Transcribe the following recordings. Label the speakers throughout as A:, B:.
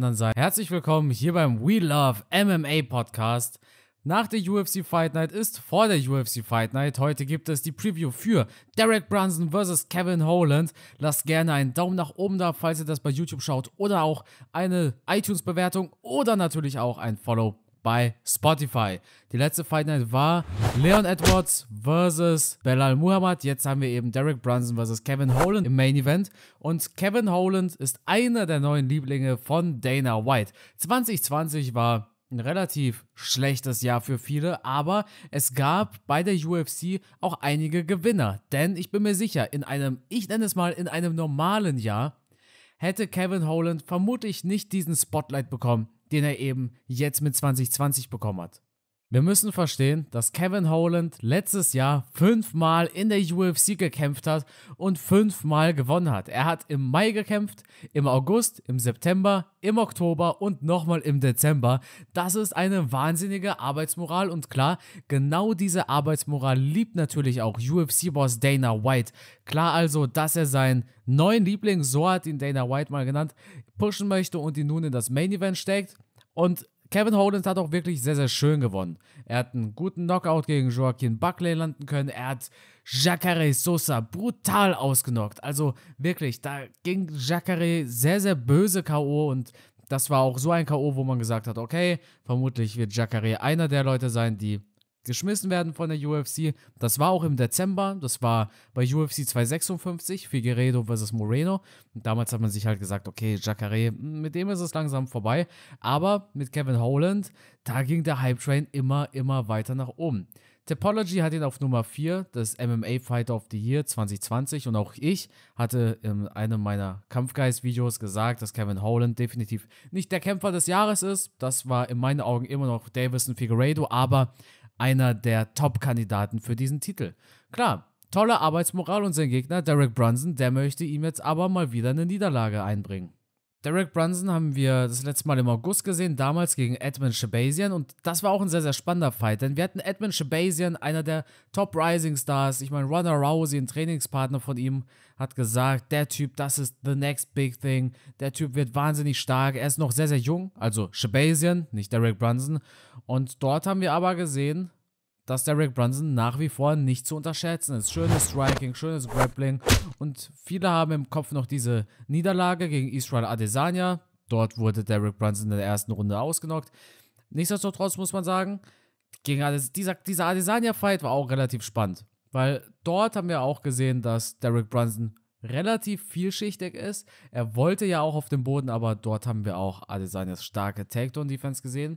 A: anderen Seite. Herzlich willkommen hier beim We Love MMA Podcast. Nach der UFC Fight Night ist vor der UFC Fight Night. Heute gibt es die Preview für Derek Brunson vs. Kevin Holland. Lasst gerne einen Daumen nach oben da, falls ihr das bei YouTube schaut oder auch eine iTunes-Bewertung oder natürlich auch ein Follow bei Spotify. Die letzte Fight Night war Leon Edwards versus Belal Muhammad. Jetzt haben wir eben Derek Brunson versus Kevin Holland im Main Event. Und Kevin Holland ist einer der neuen Lieblinge von Dana White. 2020 war ein relativ schlechtes Jahr für viele, aber es gab bei der UFC auch einige Gewinner. Denn ich bin mir sicher, in einem, ich nenne es mal, in einem normalen Jahr hätte Kevin Holland vermutlich nicht diesen Spotlight bekommen, den er eben jetzt mit 2020 bekommen hat. Wir müssen verstehen, dass Kevin Holland letztes Jahr fünfmal in der UFC gekämpft hat und fünfmal gewonnen hat. Er hat im Mai gekämpft, im August, im September, im Oktober und nochmal im Dezember. Das ist eine wahnsinnige Arbeitsmoral und klar, genau diese Arbeitsmoral liebt natürlich auch UFC-Boss Dana White. Klar also, dass er seinen neuen Liebling, so hat ihn Dana White mal genannt, pushen möchte und ihn nun in das Main Event steckt. Und Kevin Holland hat auch wirklich sehr, sehr schön gewonnen. Er hat einen guten Knockout gegen Joaquin Buckley landen können. Er hat Jacare Sosa brutal ausgenockt. Also wirklich, da ging Jacare sehr, sehr böse K.O. und das war auch so ein K.O., wo man gesagt hat, okay, vermutlich wird Jacare einer der Leute sein, die geschmissen werden von der UFC. Das war auch im Dezember. Das war bei UFC 256, Figueredo vs. Moreno. Und damals hat man sich halt gesagt, okay, Jacare, mit dem ist es langsam vorbei. Aber mit Kevin Holland, da ging der Hype Train immer, immer weiter nach oben. Topology hat ihn auf Nummer 4 das MMA Fighter of the Year 2020 und auch ich hatte in einem meiner Kampfgeist-Videos gesagt, dass Kevin Holland definitiv nicht der Kämpfer des Jahres ist. Das war in meinen Augen immer noch Davison Figueredo, aber einer der Top-Kandidaten für diesen Titel. Klar, tolle Arbeitsmoral und sein Gegner Derek Brunson, der möchte ihm jetzt aber mal wieder eine Niederlage einbringen. Derek Brunson haben wir das letzte Mal im August gesehen, damals gegen Edmund Shabazian und das war auch ein sehr, sehr spannender Fight, denn wir hatten Edmund Shabazian, einer der Top Rising Stars, ich meine Ronda Rousey, ein Trainingspartner von ihm, hat gesagt, der Typ, das ist the next big thing, der Typ wird wahnsinnig stark, er ist noch sehr, sehr jung, also Shabazian, nicht Derek Brunson und dort haben wir aber gesehen, dass Derek Brunson nach wie vor nicht zu unterschätzen ist. Schönes Striking, schönes Grappling. Und viele haben im Kopf noch diese Niederlage gegen Israel Adesanya. Dort wurde Derek Brunson in der ersten Runde ausgenockt. Nichtsdestotrotz muss man sagen, gegen Ades dieser, dieser Adesanya-Fight war auch relativ spannend. Weil dort haben wir auch gesehen, dass Derek Brunson relativ vielschichtig ist. Er wollte ja auch auf dem Boden, aber dort haben wir auch Adesanyas starke Takedown-Defense gesehen.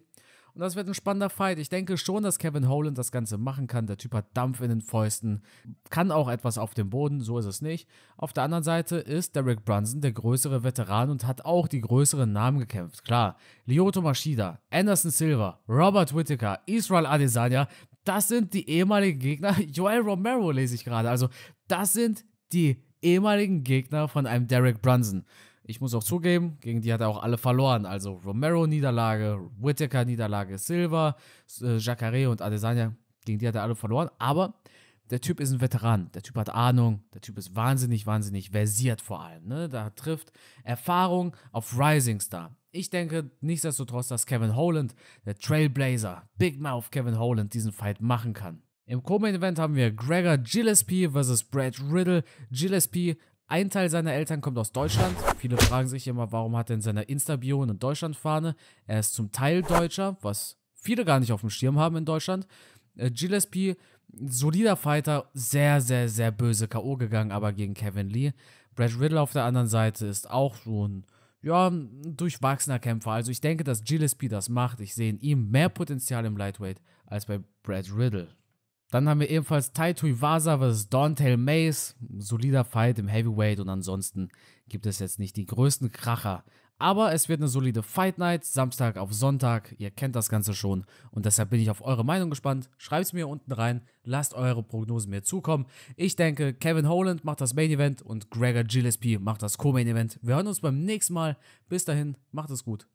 A: Und das wird ein spannender Fight. Ich denke schon, dass Kevin Holland das Ganze machen kann. Der Typ hat Dampf in den Fäusten, kann auch etwas auf dem Boden, so ist es nicht. Auf der anderen Seite ist Derek Brunson der größere Veteran und hat auch die größeren Namen gekämpft. Klar, Lyoto Mashida, Anderson Silva, Robert Whittaker, Israel Adesanya, das sind die ehemaligen Gegner. Joel Romero lese ich gerade. Also, das sind die ehemaligen Gegner von einem Derek Brunson. Ich muss auch zugeben, gegen die hat er auch alle verloren. Also Romero Niederlage, Whittaker Niederlage, Silva, äh, Jacare und Adesanya, gegen die hat er alle verloren. Aber der Typ ist ein Veteran, der Typ hat Ahnung, der Typ ist wahnsinnig, wahnsinnig versiert vor allem. Ne? Da trifft Erfahrung auf Rising Star. Ich denke nichtsdestotrotz, dass Kevin Holland, der Trailblazer, Big Mouth Kevin Holland, diesen Fight machen kann. Im Co-Main Event haben wir Gregor Gillespie vs. Brad Riddle. Gillespie ein Teil seiner Eltern kommt aus Deutschland. Viele fragen sich immer, warum hat er in seiner Insta-Bio eine Deutschlandfahne? Er ist zum Teil Deutscher, was viele gar nicht auf dem Schirm haben in Deutschland. Äh, Gillespie, solider Fighter, sehr, sehr, sehr böse K.O. gegangen, aber gegen Kevin Lee. Brad Riddle auf der anderen Seite ist auch so ein, ja, ein durchwachsener Kämpfer. Also ich denke, dass Gillespie das macht. Ich sehe in ihm mehr Potenzial im Lightweight als bei Brad Riddle. Dann haben wir ebenfalls Taito Iwasa vs. Dontail Mace. Solider Fight im Heavyweight und ansonsten gibt es jetzt nicht die größten Kracher. Aber es wird eine solide Fight Night, Samstag auf Sonntag. Ihr kennt das Ganze schon und deshalb bin ich auf eure Meinung gespannt. Schreibt es mir unten rein, lasst eure Prognosen mir zukommen. Ich denke, Kevin Holland macht das Main Event und Gregor Gillespie macht das Co-Main Event. Wir hören uns beim nächsten Mal. Bis dahin, macht es gut.